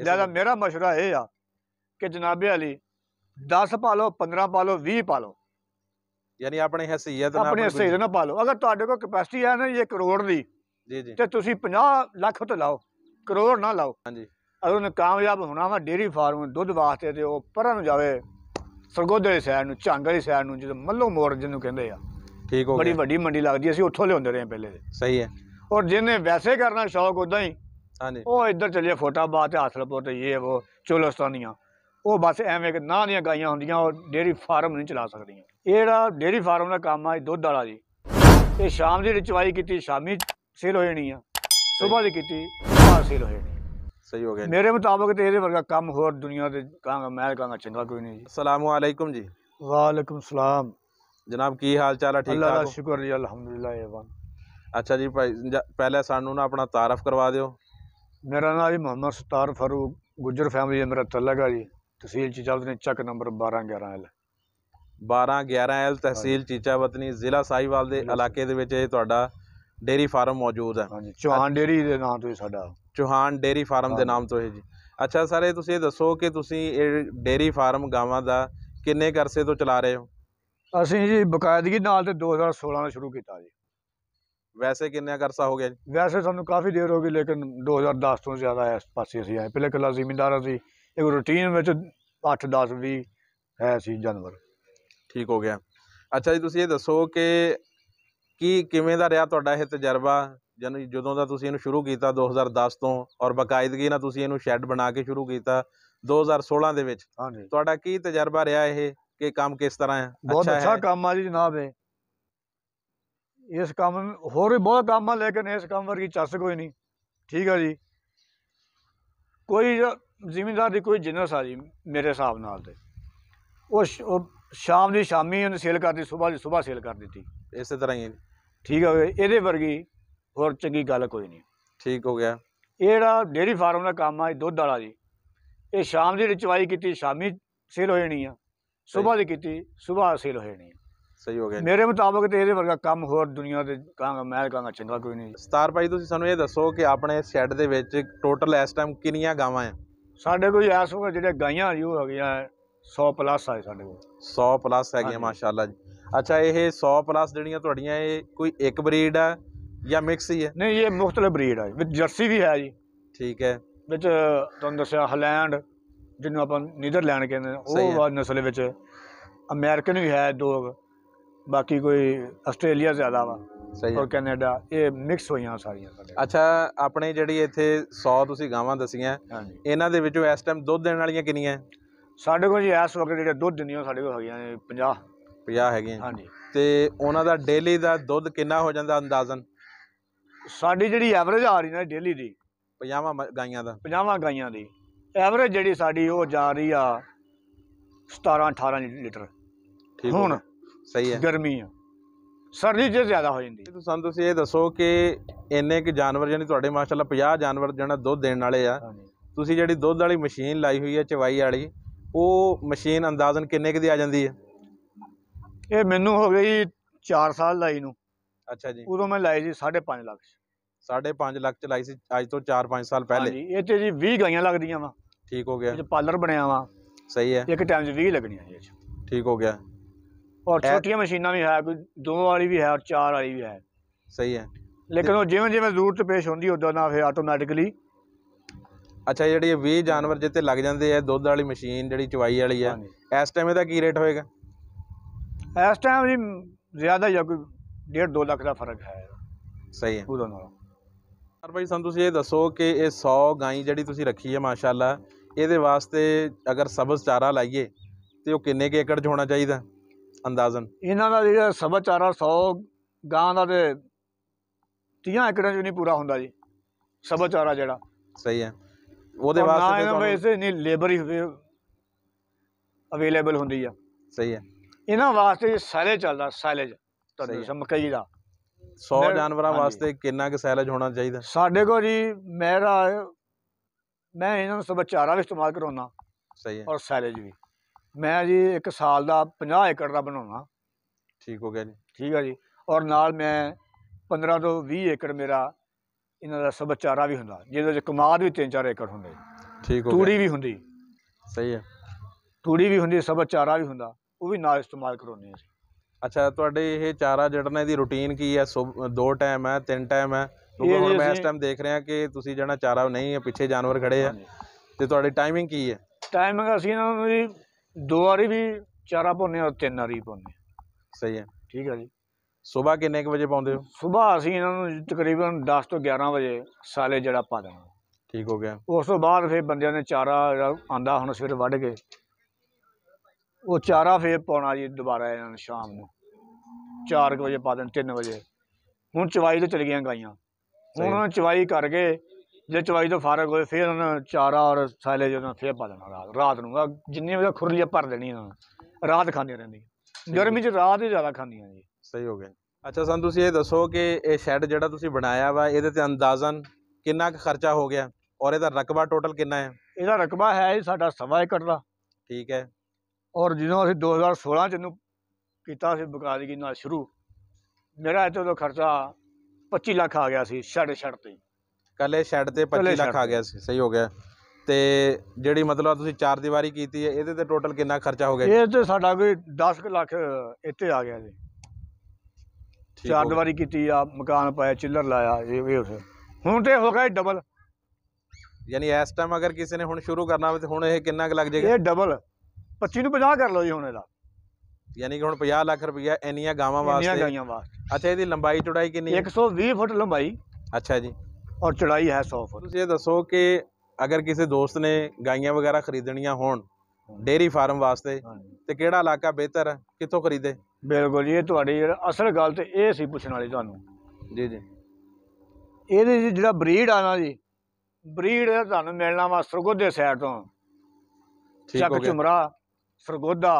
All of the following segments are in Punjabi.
ਲਿਆਦਾ ਮੇਰਾ مشورہ ਇਹ ਆ ਕਿ ਜਨਾਬੇ ਅਲੀ 10 ਪਾ ਲਓ 15 ਪਾ ਲਓ 20 ਪਾ ਲਓ ਯਾਨੀ ਆਪਣੇ ਹਸੀਅਤ ਨਾਲ ਆਪਣੇ ਹਸੀਅਤ ਨਾਲ ਪਾ ਲਓ ਅਗਰ ਤੁਹਾਡੇ ਕੋਲ ਕਪੈਸਿਟੀ ਹੈ ਨਾ ਇਹ ਕਰੋੜ ਦੀ ਜੀ ਜੀ ਤੇ ਤੁਸੀਂ 50 ਲੱਖ ਤੋਂ ਲਾਓ ਕਰੋੜ ਨਾ ਲਾਓ ਹਾਂਜੀ ਅਗਰ ਉਹਨੇ ਕਾਮਯਾਬ ਹੋਣਾ ਵਾ ਡੇਰੀ ਫਾਰਮ ਦੁੱਧ ਵਾਸਤੇ ਤੇ ਉਹ ਪਰਾਂ ਨੂੰ ਜਾਵੇ ਸਰਗੋਦੇ ਸਾਈਡ ਨੂੰ ਝਾਂਗ ਵਾਲੀ ਸਾਈਡ ਨੂੰ ਜਦੋਂ ਮੱਲੋ ਮੋੜ ਜਿਹਨੂੰ ਕਹਿੰਦੇ ਆ ਠੀਕ ਹੋ ਗਿਆ ਬੜੀ ਵੱਡੀ ਮੰਡੀ ਲੱਗਦੀ ਅਸੀਂ ਉੱਥੋਂ ਲਿਆਉਂਦੇ ਰਹੇ ਪਹਿਲੇ ਸਹੀ ਹੈ ਔਰ ਜਿਹਨੇ ਵੈਸੇ ਕਰਨਾ ਸ਼ੌਕ ਉਦਾਂ ਹੀ ਹਾਂਜੀ ਉਹ ਇੱਧਰ ਚੱਲੇ ਫੋਟਾਬਾਦ ਤੇ ਹਾਸਲਪੁਰ ਤੇ ਇਹ ਉਹ ਚੋਲਸਤਾਨੀਆਂ ਉਹ ਬਸ ਐਵੇਂ ਕਿ ਨਾਂ ਦੀਆਂ ਗਾਈਆਂ ਹੁੰਦੀਆਂ ਉਹ ਡੇਰੀ ਫਾਰਮ ਨਹੀਂ ਚਲਾ ਸਕਦੀਆਂ ਇਹ ਜਿਹੜਾ ਡੇਰੀ ਫਾਰਮ ਦਾ ਕੰਮ ਆ ਦੁੱਧ ਵਾਲਾ ਜੀ ਇਹ ਸ਼ਾਮ ਦੀ ਰਚਵਾਈ ਕੀਤੀ ਸ਼ਾਮੀ ਸੇਲ ਹੋ ਜਾਣੀ ਆ ਸਵੇਰ ਦੀ ਕੀਤੀ ਸਵੇਰ ਸੇਲ ਹੋ ਜਾਣੀ ਸਹੀ ਹੋ ਗਿਆ ਮੇਰੇ ਮੁਤਾਬਕ ਤੇ ਇਹਦੇ ਵਰਗਾ ਕੰਮ ਹੋਰ ਦੁਨੀਆ ਦੇ ਕਾਂਗਾ ਮੈਂ ਕਾਂਗਾ ਚੰਗਾ ਕੋਈ ਨਹੀਂ ਜੀ ਅਸਲਾਮੁ ਵਾਲੇਕਮ ਜੀ ਵਾਅਲੈਕਮ ਸਲਾਮ ਜਨਾਬ ਕੀ ਹਾਲ ਚਾਲ ਆ ਠੀਕ ਠਾਕ ਅੱਲਾ ਦਾ ਸ਼ੁਕਰ ਜੀ ਅਲਹਮਦੁਲਿਲਾ ਵਾਂ ਅੱਛਾ ਜੀ ਭਾਈ ਪਹਿਲੇ ਸਾਨੂੰ ਨਾ ਆਪਣਾ ਤਾਰਫ ਕਰਵਾ ਦਿਓ मेरा नाम जी मोहम्मद सतार फारूक गुजर फैमिली अमृतसर है जी तहसील चीचा वतनी चक नंबर बारह ग्यारह एल बारह ग्यारह एल तहसील चीचा वतनी जिला साहिवाल के इलाके डेयरी फार्म मौजूद है चौहान डेयरी नाम तो चौहान डेयरी फार्म के नाम तो है जी अच्छा सर ये दसो कि तुम ये डेयरी फार्म गावं का तो चला रहे हो असं जी बकायदगी दो हज़ार सोलह में शुरू किया जी ਵੈਸੇ ਕਿੰਨੇ ਕਰਸਾ ਹੋ ਗਿਆ ਜੀ ਵੈਸੇ ਸਾਨੂੰ ਕਾਫੀ ਦੇਰ ਹੋ ਗਈ ਲੇਕਿਨ 2010 ਤੋਂ ਜ਼ਿਆਦਾ ਇਸ ਪਾਸੇ ਅਸੀਂ ਆਏ ਪਹਿਲੇ ਕਲਾ ਜ਼ਿਮੀਂਦਾਰ ਸੀ ਇੱਕ ਰੁਟੀਨ ਵਿੱਚ 8 10 20 ਹੈ ਸੀ ਜਾਨਵਰ ਠੀਕ ਹੋ ਗਿਆ ਅੱਛਾ ਜੀ ਤੁਸੀਂ ਇਹ ਦੱਸੋ ਕਿ ਕੀ ਕਿਵੇਂ ਦਾ ਰਿਹਾ ਤੁਹਾਡਾ ਇਹ ਤਜਰਬਾ ਜਦੋਂ ਦਾ ਤੁਸੀਂ ਇਹਨੂੰ ਸ਼ੁਰੂ ਕੀਤਾ 2010 ਤੋਂ ਔਰ ਬਕਾਇਦਗੀ ਨਾਲ ਤੁਸੀਂ ਇਹਨੂੰ ਸ਼ੈੱਡ ਬਣਾ ਕੇ ਸ਼ੁਰੂ ਕੀਤਾ 2016 ਦੇ ਵਿੱਚ ਤੁਹਾਡਾ ਕੀ ਤਜਰਬਾ ਰਿਹਾ ਇਹ ਕਿ ਕੰਮ ਕਿਸ ਤਰ੍ਹਾਂ ਹੈ ਬਹੁਤ ਅੱਛਾ ਕੰਮ ਆ ਜੀ ਜਨਾਬ ਹੈ ਇਸ ਕੰਮ ਹੋਰ ਵੀ ਬਹੁਤ ਕੰਮ ਆ ਲੇਕਿਨ ਇਸ ਕੰਮ ਵਰਗੀ ਚੱਸ ਕੋਈ ਨਹੀਂ ਠੀਕ ਆ ਜੀ ਕੋਈ ਜ਼ਿਮੀਂਦਾਰ ਦੀ ਕੋਈ ਜਿੰਨਸ ਆ ਜੀ ਮੇਰੇ ਹਿਸਾਬ ਨਾਲ ਤੇ ਉਹ ਸ਼ਾਮ ਦੀ ਸ਼ਾਮੀ ਉਹਨੇ ਸੇਲ ਕਰਦੀ ਸਵੇਰ ਦੀ ਸਵੇਰ ਸੇਲ ਕਰ ਦਿੱਤੀ ਇਸੇ ਤਰ੍ਹਾਂ ਹੀ ਠੀਕ ਹੋ ਗਿਆ ਇਹਦੇ ਵਰਗੀ ਹੋਰ ਚੰਗੀ ਗੱਲ ਕੋਈ ਨਹੀਂ ਠੀਕ ਹੋ ਗਿਆ ਇਹ ਜਿਹੜਾ ਡੇਰੀ ਫਾਰਮ ਦਾ ਕੰਮ ਆ ਇਹ ਦੁੱਧ ਵਾਲਾ ਜੀ ਇਹ ਸ਼ਾਮ ਦੀ ਰਚਵਾਈ ਕੀਤੀ ਸ਼ਾਮੀ ਸੇਲ ਹੋ ਜਾਣੀ ਆ ਸਵੇਰ ਦੀ ਕੀਤੀ ਸਵੇਰ ਸੇਲ ਹੋ ਜਾਣੀ ਆ ਸਹੀ ਹੋ ਗਿਆ ਜੀ। ਮੇਰੇ ਮੁਤਾਬਕ ਤੇ ਇਹਦੇ ਵਰਗਾ ਕੰਮ ਹੋਰ ਦੁਨੀਆ ਦੇ ਕਹਾਂਗਾ ਮੈਂ ਕਹਾਂਗਾ ਚੰਗਾ ਕੋਈ ਨਹੀਂ ਸਤਾਰ ਭਾਈ ਤੁਸੀਂ ਸਾਨੂੰ ਇਹ ਦੱਸੋ ਕਿ ਆਪਣੇ ਸ਼ੈੱਡ ਦੇ ਵਿੱਚ ਟੋਟਲ ਇਸ ਟਾਈਮ ਕਿੰਨੀਆਂ ਗਾਵਾਂ ਆ ਸਾਡੇ ਕੋਲ ਐਸ ਹੋਗਾ ਜਿਹੜੇ ਗਾਈਆਂ ਜੀ ਉਹ ਹੋ ਗਿਆ 100 ਪਲੱਸ ਆ ਸਾਡੇ ਕੋਲ 100 ਪਲੱਸ ਹੈਗੀਆਂ ਮਾਸ਼ਾਅੱਲਾ ਜੀ ਅੱਛਾ ਇਹ 100 ਪਲੱਸ ਜਿਹੜੀਆਂ ਤੁਹਾਡੀਆਂ ਇਹ ਕੋਈ ਇੱਕ ਬਰੀਡ ਆ ਜਾਂ ਮਿਕਸ ਹੀ ਹੈ ਨਹੀਂ ਇਹ ਮੁxtਲਫ ਬਰੀਡ ਆ ਵਿੱਚ ਜਰਸੀ ਵੀ ਹੈ ਜੀ ਠੀਕ ਹੈ ਵਿੱਚ ਤੁਹਾਨੂੰ ਦੱਸਿਆ ਹਲੈਂਡ ਜਿਹਨੂੰ ਆਪਾਂ ਨੀਦਰਲੈਂਡ ਕਹਿੰਦੇ ਉਹ ਵਾ ਨਸਲ ਵਿੱਚ ਅਮਰੀਕਨ ਵੀ ਹੈ ਦੋ ਬਾਕੀ ਕੋਈ ਆਸਟ੍ਰੇਲੀਆ ਜ਼ਿਆਦਾ ਵਾ ਸਹੀ ਹੈ ਔਰ ਕੈਨੇਡਾ ਇਹ ਮਿਕਸ ਹੋਈਆਂ ਸਾਰੀਆਂ ਸਾਡੇ ਅੱਛਾ ਆਪਣੇ ਜਿਹੜੀ ਇੱਥੇ 100 ਤੁਸੀਂ ਗਾਵਾਂ ਦਸੀਆਂ ਇਹਨਾਂ ਦੇ ਵਿੱਚੋਂ ਇਸ ਟਾਈਮ ਦੁੱਧ ਦੇਣ ਵਾਲੀਆਂ ਕਿੰਨੀਆਂ ਸਾਡੇ ਕੋਲ ਜੀ ਇਸ ਵਕਤ ਜਿਹੜੇ ਦੁੱਧ ਦਿੰਦੀਆਂ ਸਾਡੇ ਕੋਲ ਹੈਗੀਆਂ ਨੇ 50 50 ਹੈਗੀਆਂ ਹਾਂਜੀ ਤੇ ਉਹਨਾਂ ਦਾ ਡੇਲੀ ਦਾ ਦੁੱਧ ਕਿੰਨਾ ਹੋ ਜਾਂਦਾ ਅੰਦਾਜ਼ਨ ਸਾਡੀ ਜਿਹੜੀ ਐਵਰੇਜ ਆ ਰਹੀ ਨਾ ਡੇਲੀ ਦੀ 50 ਗਾਈਆਂ ਦਾ 50 ਗਾਈਆਂ ਦੀ ਐਵਰੇਜ ਜਿਹੜੀ ਸਾਡੀ ਉਹ ਜਾ ਰਹੀ ਆ 17 18 ਲੀਟਰ ਠੀਕ ਹੁਣ ਸਹੀ ਹੈ ਗਰਮੀ ਆ ਸਰਦੀ ਜੇ ਜ਼ਿਆਦਾ ਹੋ ਜਾਂਦੀ ਤੁਸੀਂ ਸਾਨੂੰ ਤੁਸੀਂ ਇਹ ਦੱਸੋ ਕਿ ਇੰਨੇ ਕਿ ਜਾਨਵਰ ਜਾਨੀ ਤੁਹਾਡੇ ਮਾਸ਼ਾਅੱਲਾ 50 ਜਾਨਵਰ ਜਿਹੜਾ ਦੁੱਧ ਦੇਣ ਵਾਲੇ ਆ ਤੁਸੀਂ ਜਿਹੜੀ ਦੁੱਧ ਵਾਲੀ ਮਸ਼ੀਨ ਲਾਈ ਹੋਈ ਹੈ ਚਵਾਈ ਵਾਲੀ ਉਹ ਮਸ਼ੀਨ ਅੰਦਾਜ਼ਨ ਕਿੰਨੇ ਕਿ ਦੀ ਆ ਜਾਂਦੀ ਹੈ ਇਹ ਮੈਨੂੰ ਹੋ ਗਈ 4 ਸਾਲ ਲਾਈ ਨੂੰ ਅੱਛਾ ਜੀ ਉਦੋਂ ਮੈਂ ਲਾਈ ਸੀ 5.5 ਲੱਖ 5 ਲੱਖ ਚ ਲਾਈ ਸੀ ਅੱਜ ਤੋਂ 4-5 ਸਾਲ ਪਹਿਲੇ ਹਾਂਜੀ ਇੱਥੇ ਜੀ 20 ਗਾਈਆਂ ਲੱਗਦੀਆਂ ਵਾ ਠੀਕ ਹੋ ਗਿਆ ਜੇ ਪਾਰਲਰ ਬਣਿਆ ਵਾ ਸਹੀ ਹੈ ਇੱਕ ਟਾਈਮ ਚ 20 ਲੱਗਣੀਆਂ ਜੀ ਠੀਕ ਹੋ ਗਿਆ ਔਰ ਛੋਟੀਆਂ ਮਸ਼ੀਨਾਂ ਵੀ ਹੈ ਕੋਈ ਦੋ ਵਾਲੀ ਵੀ ਹੈ ਔਰ ਚਾਰ ਵਾਲੀ ਵੀ ਹੈ ਸਹੀ ਹੈ ਲੇਕਿਨ ਉਹ ਜਿਵੇਂ ਜਿਵੇਂ ਜ਼ਰੂਰਤ ਪੇਸ਼ ਹੁੰਦੀ ਉਦੋਂ ਨਾ ਫਿਰ ਆਟੋਮੈਟਿਕਲੀ ਅੱਛਾ ਜਿਹੜੀ ਇਹ 20 ਜਾਨਵਰ ਜਿੱਤੇ ਲੱਗ ਜਾਂਦੇ ਆ ਦੁੱਧ ਵਾਲੀ ਮਸ਼ੀਨ ਜਿਹੜੀ ਚਵਾਈ ਵਾਲੀ ਆ ਇਸ ਟਾਈਮ ਇਹਦਾ ਕੀ ਰੇਟ ਹੋਏਗਾ ਇਸ ਟਾਈਮ ਜੀ ਜ਼ਿਆਦਾ ਜਾਂ ਕੋਈ 1.5 2 ਲੱਖ ਦਾ ਫਰਕ ਹੈ ਸਹੀ ਹੈ ਉਦੋਂ ਨਾਲ ਭਾਈ ਸਾਨੂੰ ਤੁਸੀਂ ਇਹ ਦੱਸੋ ਕਿ ਇਹ 100 ਗਾਈ ਜਿਹੜੀ ਤੁਸੀਂ ਰੱਖੀ ਹੈ ਮਾਸ਼ਾਅੱਲਾ ਇਹਦੇ ਵਾਸਤੇ ਅਗਰ ਸਬਜ਼ ਚਾਰਾ ਲਾਈਏ ਤੇ ਉਹ ਕਿੰਨੇ ਕੇ ਏਕੜ 'ਚ ਹੋਣਾ ਚਾਹੀਦਾ ਅੰਦਾਜ਼ਨ ਇਹਨਾਂ ਦਾ ਜਿਹੜਾ ਸਵਾ 100 ਗਾਂ ਦਾ ਤੇ 30 ਏਕੜਾਂ 'ਚ ਨਹੀਂ ਪੂਰਾ ਹੁੰਦਾ ਜੀ ਸਵਾ ਜਿਹੜਾ ਸਹੀ ਹੈ ਉਹਦੇ ਵਾਸਤੇ ਨਾ ਇਸੇ ਨਹੀਂ ਲੇਬਰ ਹੀ ਅਵੇਲੇਬਲ ਹੁੰਦੀ ਆ ਸਹੀ ਹੈ ਇਹਨਾਂ ਵਾਸਤੇ ਸਾਰੇ ਚੱਲਦਾ ਸਾਇਲੇਜ ਤੁਹਾਡੇ ਸਮਕਈ ਦਾ 100 ਜਾਨਵਰਾਂ ਵਾਸਤੇ ਕਿੰਨਾ ਕੁ ਸਾਇਲੇਜ ਹੋਣਾ ਚਾਹੀਦਾ ਸਾਡੇ ਕੋਲ ਜੀ ਰਾ ਮੈਂ ਇਹਨਾਂ ਨੂੰ ਸਭ ਚਾਰਾ ਵੀ ਇਸਤੇਮਾਲ ਕਰਾਉਣਾ ਸਹੀ ਹੈ ਔਰ ਸਾਇਲੇਜ ਵੀ ਮੈਂ ਜੀ ਇੱਕ ਸਾਲ ਦਾ 50 ਏਕੜ ਦਾ ਬਣਾਉਣਾ ਠੀਕ ਹੋ ਗਿਆ ਜੀ ਠੀਕ ਆ ਜੀ ਔਰ ਨਾਲ ਮੈਂ 15 ਤੋਂ 20 ਏਕੜ ਮੇਰਾ ਇਹਨਾਂ ਦਾ ਸਬਚਾਰਾ ਚਾਰਾ ਵੀ ਹੁੰਦਾ ਜਿਹਦੇ ਵਿੱਚ ਕਮਾਦ ਵੀ 3-4 ਏਕੜ ਹੁੰਦੇ ਠੀਕ ਹੋ ਗਿਆ ਤੂੜੀ ਵੀ ਹੁੰਦੀ ਸਹੀ ਹੈ ਤੂੜੀ ਵੀ ਹੁੰਦੀ ਸਬਚਾਰਾ ਚਾਰਾ ਵੀ ਹੁੰਦਾ ਉਹ ਵੀ ਨਾਲ ਇਸਤੇਮਾਲ ਕਰਾਉਂਦੇ ਅਸੀਂ ਅੱਛਾ ਤੁਹਾਡੇ ਇਹ ਚਾਰਾ ਜੜਨਾ ਇਹਦੀ ਰੁਟੀਨ ਕੀ ਹੈ ਦੋ ਟਾਈਮ ਹੈ ਤਿੰਨ ਟਾਈਮ ਹੈ ਕਿਉਂਕਿ ਹੁਣ ਮੈਂ ਇਸ ਟਾਈਮ ਦੇਖ ਰਿਹਾ ਕਿ ਤੁਸੀਂ ਜਿਹੜਾ ਚਾਰਾ ਨਹੀਂ ਹੈ ਪਿੱਛੇ ਜਾਨਵਰ ਖੜੇ ਆ ਤੇ ਤੁਹਾਡੀ ਟਾਈਮਿੰਗ ਕੀ ਹੈ ਟਾਈਮਿੰਗ ਅਸੀਂ ਇਹਨਾਂ ਨੂੰ ਜੀ ਦੋ ਵਾਰੀ ਵੀ ਚਾਰਾ ਪਾਉਂਦੇ ਹਾਂ ਤਿੰਨ ਵਾਰੀ ਪਾਉਂਦੇ ਸਹੀ ਹੈ ਠੀਕ ਹੈ ਜੀ ਸਵੇਰ ਕਿੰਨੇ ਵਜੇ ਪਾਉਂਦੇ ਹੋ ਸਵੇਰ ਅਸੀਂ ਇਹਨਾਂ ਨੂੰ ਤਕਰੀਬਨ 10 ਤੋਂ 11 ਵਜੇ ਸਾਲੇ ਜਿਹੜਾ ਪਾ ਦਿੰਦੇ ਠੀਕ ਹੋ ਗਿਆ ਉਸ ਤੋਂ ਬਾਅਦ ਫਿਰ ਬੰਦਿਆਂ ਨੇ ਚਾਰਾ ਆਂਦਾ ਹੁਣ ਸਵੇਰ ਵੱਢ ਕੇ ਉਹ ਚਾਰਾ ਫੇਰ ਪਾਉਣਾ ਜੀ ਦੁਬਾਰਾ ਇਹਨਾਂ ਨੂੰ ਸ਼ਾਮ ਨੂੰ 4 ਵਜੇ ਪਾ ਦੇਣ 3 ਵਜੇ ਹੁਣ ਚਵਾਈ ਤੇ ਚਲ ਗਈਆਂ ਗਾਈਆਂ ਹੁਣ ਚਵਾਈ ਕਰਕੇ ਜੇ ਚਵਾਈ ਤੋਂ ਫਾਰਗ ਹੋਏ ਫਿਰ ਉਹਨਾਂ ਚਾਰਾ ਔਰ ਸਾਇਲੇਜ ਉਹਨਾਂ ਫੇਰ ਪਾ ਦੇਣਾ ਰਾਤ ਰਾਤ ਨੂੰ ਜਿੰਨੀ ਵੀ ਖੁਰਲੀਆ ਭਰ ਦੇਣੀ ਉਹਨਾਂ ਰਾਤ ਖਾਂਦੇ ਰਹਿੰਦੇ ਗਰਮੀ 'ਚ ਰਾਤ ਹੀ ਜ਼ਿਆਦਾ ਖਾਂਦੀਆਂ ਜੀ ਸਹੀ ਹੋ ਗਿਆ ਅੱਛਾ ਸਾਨੂੰ ਤੁਸੀਂ ਇਹ ਦੱਸੋ ਕਿ ਇਹ ਸ਼ੈੱਡ ਜਿਹੜਾ ਤੁਸੀਂ ਬਣਾਇਆ ਵਾ ਇਹਦੇ ਤੇ ਅੰਦਾਜ਼ਨ ਕਿੰਨਾ ਕੁ ਖਰਚਾ ਹੋ ਗਿਆ ਔਰ ਇਹਦਾ ਰਕਬਾ ਟੋਟਲ ਕਿੰਨਾ ਹੈ ਇਹਦਾ ਰਕਬਾ ਹੈ ਸਾਡਾ ਸਵਾ ਏਕੜ ਦਾ ਠੀਕ ਹੈ ਔਰ ਜਦੋਂ ਅਸੀਂ 2016 ਚ ਨੂੰ ਕੀਤਾ ਸੀ ਬਕਾਇਦਗੀ ਨਾਲ ਸ਼ੁਰੂ ਮੇਰਾ ਇਹ ਤੋਂ ਖਰਚਾ 25 ਲੱਖ ਆ ਗਿਆ ਸੀ ਛੜ ਛੜ ਤੇ ਕੱਲੇ ਸ਼ੈੱਡ ਤੇ 25 ਲੱਖ ਆ ਗਿਆ ਸੀ ਸਹੀ ਹੋ ਗਿਆ ਤੇ ਜਿਹੜੀ ਮਤਲਬ ਤੁਸੀਂ ਚਾਰ ਦੀਵਾਰੀ ਕੀਤੀ ਹੈ ਇਹਦੇ ਤੇ ਟੋਟਲ ਕਿੰਨਾ ਖਰਚਾ ਹੋ ਗਿਆ ਜੀ? ਇਹ ਤੇ ਸਾਡਾ ਕੋਈ 10 ਲੱਖ ਇੱਥੇ ਆ ਗਿਆ ਜੀ ਚਾਰ ਦੀਵਾਰੀ ਕੀਤੀ ਆ ਮਕਾਨ ਪਾਇਆ ਚਿੱਲਰ ਲਾਇਆ ਇਹ ਉਸ ਹੁਣ ਤੇ ਹੋ ਗਿਆ ਡਬਲ ਯਾਨੀ ਇਸ ਟਾਈਮ ਅਗਰ ਕਿਸੇ ਨੇ ਹੁਣ ਸ਼ੁਰੂ ਕਰਨਾ ਹੋਵੇ ਤੇ ਹੁਣ ਇਹ ਕਿੰਨਾ ਕੁ ਲੱਗ ਜਾਏਗਾ ਇਹ ਡਬਲ 25 ਨੂੰ 50 ਕਰ ਲਓ ਜੀ ਹੁਣ ਇਹਦਾ ਯਾਨੀ ਕਿ ਹੁਣ 50 ਲੱਖ ਰੁਪਇਆ ਇੰਨੀਆਂ ਗਾਵਾਂ ਇੰਨੀਆਂ ਵਾਸਤੇ ਗਾਈਆਂ ਵਾਸਤੇ ਅੱਛਾ ਇਹਦੀ ਲੰਬਾਈ ਚੌੜਾਈ ਕਿੰਨੀ ਹੈ? 120 ਫੁੱਟ ਲੰਬਾਈ ਅੱਛਾ ਜੀ ਔਰ ਚੜਾਈ ਹੈ 100 ਫੁੱਟ ਤੁਸੀਂ ਇਹ ਦੱਸੋ ਕਿ ਅਗਰ ਕਿਸੇ ਦੋਸਤ ਨੇ ਗਾਈਆਂ ਵਗੈਰਾ ਖਰੀਦਣੀਆਂ ਹੋਣ ਡੇਰੀ ਫਾਰਮ ਵਾਸਤੇ ਤੇ ਕਿਹੜਾ ਇਲਾਕਾ ਬਿਹਤਰ ਹੈ ਕਿੱਥੋਂ ਖਰੀਦੇ ਬਿਲਕੁਲ ਜੀ ਇਹ ਤੁਹਾਡੀ ਅਸਲ ਗੱਲ ਤੇ ਇਹ ਸੀ ਪੁੱਛਣ ਵਾਲੀ ਤੁਹਾਨੂੰ ਜੀ ਜੀ ਇਹਦੇ ਜਿਹੜਾ ਬਰੀਡ ਆ ਨਾ ਜੀ ਬਰੀਡ ਤੁਹਾਨੂੰ ਮਿਲਣਾ ਵਾ ਸਰਗੋਦੇ ਸਾਈਡ ਤੋਂ ਚੱਕ ਚੁਮਰਾ ਸਰਗੋਦਾ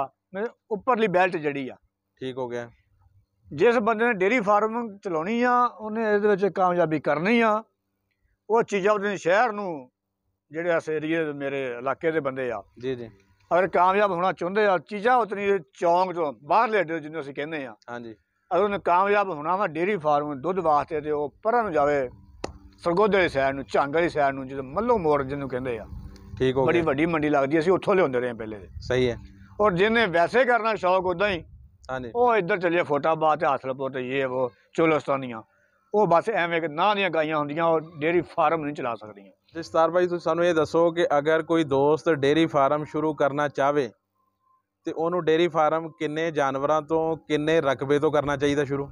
ਉੱਪਰਲੀ ਬੈਲਟ ਜੜੀ ਆ ਠੀਕ ਹੋ ਗਿਆ ਜਿਸ ਬੰਦੇ ਨੇ ਡੇਰੀ ਫਾਰਮ ਚਲਾਉਣੀ ਆ ਉਹਨੇ ਇਹਦੇ ਵਿੱਚ ਕਾਮਯਾਬੀ ਕਰਨੀ ਆ ਉਹ ਉਹਦੇ ਸ਼ਹਿਰ ਨੂੰ ਜਿਹੜੇ ਇਸ ਏਰੀਏ ਦੇ ਮੇਰੇ ਇਲਾਕੇ ਦੇ ਬੰਦੇ ਆ ਜੀ ਜੀ ਅਗਰ ਕਾਮਯਾਬ ਹੋਣਾ ਚਾਹੁੰਦੇ ਆ ਚੀਜ਼ਾਂ ਉਤਨੀ ਚੌਂਕ ਤੋਂ ਬਾਹਰ ਅੱਡੇ ਜਿਹਨੂੰ ਅਸੀਂ ਕਹਿੰਦੇ ਆ ਹਾਂਜੀ ਅਗਰ ਉਹਨੇ ਕਾਮਯਾਬ ਹੋਣਾ ਵਾ ਡੇਰੀ ਫਾਰਮ ਦੁੱਧ ਵਾਸਤੇ ਤੇ ਉਹ ਪਰਾਂ ਨੂੰ ਜਾਵੇ ਸਰਗੋਦੇ ਵਾਲੀ ਸਾਈਡ ਨੂੰ ਝਾਂਗ ਵਾਲੀ ਨੂੰ ਜਿਹਨੂੰ ਮੱਲੋ ਮੋੜ ਜਿਹਨੂੰ ਕਹਿੰਦੇ ਆ ਠੀਕ ਹੋ ਗਿਆ ਬੜੀ ਵੱਡੀ ਮੰਡੀ ਲੱਗਦੀ ਅਸੀਂ ਉੱਥੋਂ ਲਿਆਉਂਦੇ ਰਹੇ ਪਹਿਲੇ ਸਹੀ ਹੈ ਔਰ ਜਿਹਨੇ ਵੈਸੇ ਕਰਨਾ ਸ਼ੌਕ ਉਦਾਂ ਹੀ ਹਾਂਜੀ ਉਹ ਇੱਧਰ ਚੱਲੇ ਫੋਟਾਬਾਦ ਤੇ ਹਸਲਪੁਰ ਤੇ ਇਹ ਉਹ ਚੋਲਸਤਾਨੀਆਂ ਉਹ ਬਸ ਐਵੇਂ ਕਿ ਨਾ ਦੀਆਂ ਗਾਈਆਂ ਹੁੰਦੀਆਂ ਉਹ ਡੇਰੀ ਫਾਰਮ ਨਹੀਂ ਚਲਾ ਸਕਦੀਆਂ ਜਸਤਾਰ ਭਾਈ ਤੁਸੀਂ ਸਾਨੂੰ ਇਹ ਦੱਸੋ ਕਿ ਅਗਰ ਕੋਈ ਦੋਸਤ ਡੇਰੀ ਫਾਰਮ ਸ਼ੁਰੂ ਕਰਨਾ ਚਾਹਵੇ ਤੇ ਉਹਨੂੰ ਡੇਰੀ ਫਾਰਮ ਕਿੰਨੇ ਜਾਨਵਰਾਂ ਤੋਂ ਕਿੰਨੇ ਰਕਬੇ ਤੋਂ ਕਰਨਾ ਚਾਹੀਦਾ ਸ਼ੁਰੂ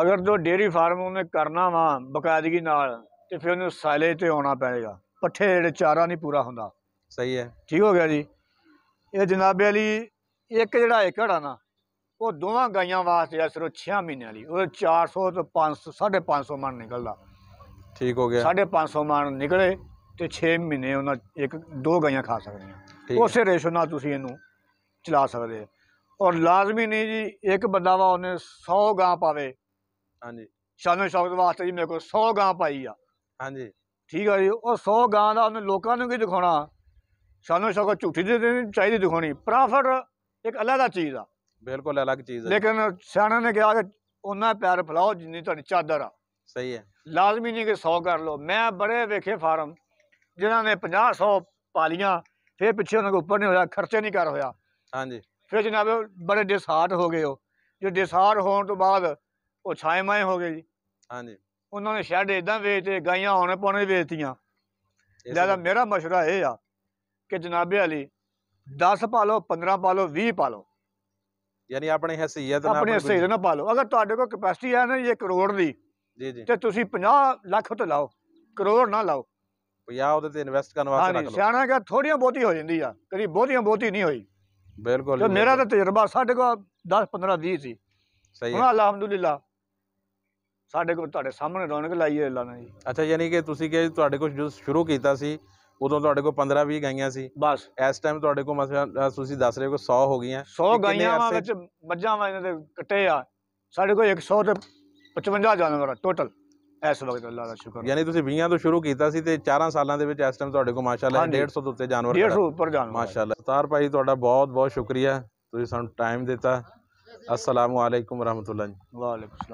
ਅਗਰ ਜੋ ਡੇਰੀ ਫਾਰਮ ਉਹਨੇ ਕਰਨਾ ਵਾ ਬਕਾਇਦਗੀ ਨਾਲ ਤੇ ਫਿਰ ਉਹਨੂੰ ਸਾਲੇ ਤੇ ਆਉਣਾ ਪਏਗਾ ਪੱਠੇ ਜਿਹੜੇ ਚਾਰਾ ਨਹੀਂ ਪੂਰਾ ਹੁੰਦਾ ਸਹੀ ਹੈ ਠੀਕ ਹੋ ਗਿਆ ਜੀ ਇਹ ਜਨਾਬੇ ਅਲੀ ਇੱਕ ਜਿਹੜਾ ਏਕੜ ਆ ਨਾ ਉਹ ਦੋਵਾਂ ਗਾਈਆਂ ਵਾਸਤੇ ਆ ਸਿਰੋ 6 ਮਹੀਨਿਆਂ ਲਈ ਉਹ 400 ਤੋਂ 500 550 ਮਣ ਨਿਕਲਦਾ ਠੀਕ ਹੋ ਗਿਆ 550 ਮਣ ਨਿਕਲੇ ਤੇ 6 ਮਹੀਨੇ ਉਹਨਾਂ ਇੱਕ ਦੋ ਗਾਈਆਂ ਖਾ ਸਕਦੀਆਂ ਉਸੇ ਰੇਸ਼ੋ ਨਾਲ ਤੁਸੀਂ ਇਹਨੂੰ ਚਲਾ ਸਕਦੇ ਔਰ ਲਾਜ਼ਮੀ ਨਹੀਂ ਜੀ ਇੱਕ ਬੰਦਾ ਵਾ ਉਹਨੇ 100 ਗਾਂ ਪਾਵੇ ਹਾਂਜੀ ਸ਼ਾਨੋ ਸ਼ੌਕਤ ਵਾਸਤੇ ਜੀ ਮੇਰੇ ਕੋਲ 100 ਗਾਂ ਪਾਈ ਆ ਹਾਂਜੀ ਠੀਕ ਆ ਜੀ ਉਹ 100 ਗਾਂ ਦਾ ਉਹਨੇ ਲੋਕਾਂ ਨੂੰ ਕੀ ਦਿਖਾਉਣਾ ਸ਼ਾਨੋ ਸ਼ੌਕਤ ਝੂਠੀ ਦੇ ਦੇਣੀ ਚਾਹੀਦੀ ਦਿਖਾਉਣੀ ਪ੍ਰੋਫਿਟ ਇੱਕ ਅਲੱਗ ਦਾ ਚੀਜ਼ ਆ ਬਿਲਕੁਲ ਅਲੱਗ ਚੀਜ਼ ਹੈ ਲੇਕਿਨ ਸਿਆਣਾ ਨੇ ਕਿਹਾ ਕਿ ਉਹਨਾਂ ਪਿਆਰ ਫਲਾਓ ਜਿੰਨੀ ਤੁਹਾਡੀ ਚਾਦਰ ਆ ਸਹੀ ਹੈ ਲਾਜ਼ਮੀ ਨਹੀਂ ਕਿ 100 ਕਰ ਲਓ ਮੈਂ ਬੜੇ ਵੇਖੇ ਫਾਰਮ ਜਿਨ੍ਹਾਂ ਨੇ 50 100 ਪਾਲੀਆਂ ਫਿਰ ਪਿੱਛੇ ਉਹਨਾਂ ਕੋ ਉੱਪਰ ਨਹੀਂ ਹੋਇਆ ਖਰਚੇ ਨਹੀਂ ਕਰ ਹੋਇਆ ਹਾਂਜੀ ਫਿਰ ਜਨਾਬ ਬੜੇ ਡਿਸਹਾਰਟ ਹੋ ਗਏ ਉਹ ਜੇ ਡਿਸਹਾਰ ਹੋਣ ਤੋਂ ਬਾਅਦ ਉਹ ਛਾਇਮਾਏ ਹੋ ਗਏ ਜੀ ਹਾਂਜੀ ਉਹਨਾਂ ਨੇ ਸ਼ੈਡ ਇਦਾਂ ਵੇਚਦੇ ਗਾਈਆਂ ਹੋਣੇ ਪਾਉਣੇ ਵੇਚਤੀਆਂ ਜਿਆਦਾ ਮੇਰਾ مشورہ ਇਹ ਆ ਕਿ ਜਨਾਬੇ ਅਲੀ 10 ਪਾ ਲਓ 15 ਪਾ ਲਓ 20 ਪਾ ਲਓ ਯਾਨੀ ਆਪਣੀ ਹਸੀਅਤ ਨਾਲ ਆਪਣੀ ਹਸੀਅਤ ਨਾਲ ਪਾ ਲਓ ਅਗਰ ਤੁਹਾਡੇ ਕੋਲ ਕਪੈਸਿਟੀ ਹੈ ਨਾ ਇਹ ਕਰੋੜ ਦੀ ਜੀ ਜੀ ਤੇ ਤੁਸੀਂ 50 ਲੱਖ ਤੋਂ ਲਾਓ ਕਰੋੜ ਨਾ ਲਾਓ 50 ਉਹਦੇ ਤੇ ਇਨਵੈਸਟ ਕਰਨ ਵਾਸਤੇ ਰੱਖ ਲਓ ਸਿਆਣਾ ਕਹਿੰਦਾ ਥੋੜੀਆਂ ਬਹੁਤੀ ਹੋ ਜਾਂਦੀ ਆ ਕਦੀ ਬਹੁਤੀਆਂ ਬਹੁਤੀ ਨਹੀਂ ਹੋਈ ਬਿਲਕੁਲ ਤੇ ਮੇਰਾ ਤਾਂ ਤਜਰਬਾ ਸਾਡੇ ਕੋਲ 10 15 20 ਸੀ ਸਹੀ ਹੈ ਅਲਹਮਦੁਲਿਲਾ ਸਾਡੇ ਕੋਲ ਤੁਹਾਡੇ ਸਾਹਮਣੇ ਰੌਣਕ ਲਾਈ ਹੈ ਅੱਲਾ ਨੇ ਅੱਛਾ ਯਾਨੀ ਕਿ ਤੁਸੀਂ ਕਿ ਤੁਹਾਡੇ ਕੋਲ ਜੋ ਸ਼ੁਰੂ ਕੀਤਾ ਸੀ ਉਦੋਂ ਤੁਹਾਡੇ ਕੋਲ 15 20 ਗਾਈਆਂ ਸੀ ਬਸ ਇਸ ਟਾਈਮ ਤੁਹਾਡੇ ਕੋਲ ਮਸਲਾ ਤੁਸੀਂ ਦੱਸ ਰਹੇ ਹੋ 100 ਹੋ ਗਈਆਂ 100 ਗਾਈਆਂ ਵਿੱਚ ਮੱਝਾਂ ਵਾਂ ਇਹਨਾਂ ਦੇ ਕੱਟੇ ਆ ਸਾਡੇ ਕੋਲ 100 ਤੇ 55 ਜਾਨਵਰ ਟੋਟਲ ਇਸ ਵਕਤ ਅੱਲਾਹ ਦਾ ਸ਼ੁਕਰ ਯਾਨੀ ਤੁਸੀਂ 20 ਤੋਂ ਸ਼ੁਰੂ ਕੀਤਾ ਸੀ ਤੇ 4 ਸਾਲਾਂ ਦੇ ਵਿੱਚ ਇਸ ਟਾਈਮ ਤੁਹਾਡੇ ਕੋਲ ਮਾਸ਼ਾਅੱਲਾ 150 ਤੋਂ ਉੱਤੇ ਜਾਨਵਰ 150 ਉੱਪਰ ਜਾਨਵਰ ਮਾਸ਼ਾਅੱਲਾ ਸਤਾਰ ਭਾਈ ਤੁਹਾਡਾ ਬਹੁਤ ਬਹੁਤ ਸ਼ੁਕਰੀਆ ਤੁਸੀਂ ਸਾਨੂੰ ਟਾਈਮ ਦਿੱਤਾ ਅਸਲਾਮੁਅਲੈਕੁਮ ਰਹਿਮਤੁਲਲਾਹ ਵਾਲੇਕੁਮ